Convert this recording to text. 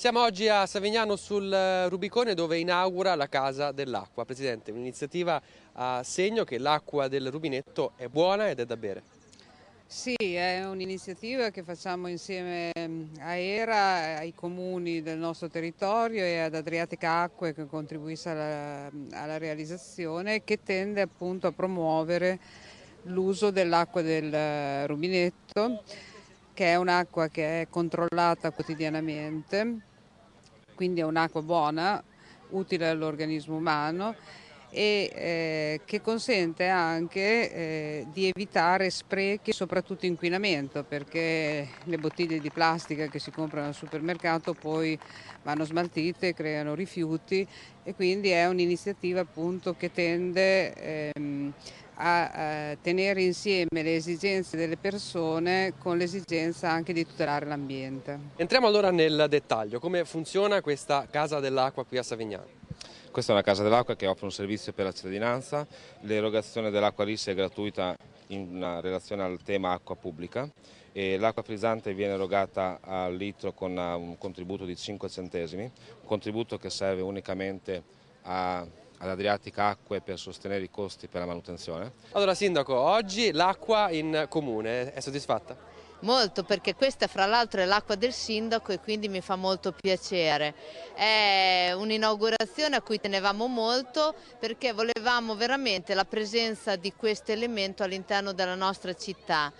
Siamo oggi a Savignano sul eh, Rubicone dove inaugura la Casa dell'Acqua. Presidente, un'iniziativa a segno che l'acqua del rubinetto è buona ed è da bere. Sì, è un'iniziativa che facciamo insieme mm, a ERA, ai comuni del nostro territorio e ad Adriatica Acque che contribuisce alla, mm, alla realizzazione che tende appunto a promuovere l'uso dell'acqua del eh, rubinetto che è un'acqua che è controllata quotidianamente, quindi è un'acqua buona, utile all'organismo umano e eh, che consente anche eh, di evitare sprechi, soprattutto inquinamento, perché le bottiglie di plastica che si comprano al supermercato poi vanno smaltite, creano rifiuti e quindi è un'iniziativa appunto che tende... Ehm, a tenere insieme le esigenze delle persone con l'esigenza anche di tutelare l'ambiente. Entriamo allora nel dettaglio, come funziona questa Casa dell'Acqua qui a Savignano? Questa è una casa dell'acqua che offre un servizio per la cittadinanza, l'erogazione dell'acqua rissa è gratuita in relazione al tema acqua pubblica e l'acqua frizzante viene erogata al litro con uh, un contributo di 5 centesimi, un contributo che serve unicamente a ad Adriatic Acque per sostenere i costi per la manutenzione. Allora Sindaco, oggi l'acqua in comune è soddisfatta? Molto perché questa fra l'altro è l'acqua del sindaco e quindi mi fa molto piacere. È un'inaugurazione a cui tenevamo molto perché volevamo veramente la presenza di questo elemento all'interno della nostra città.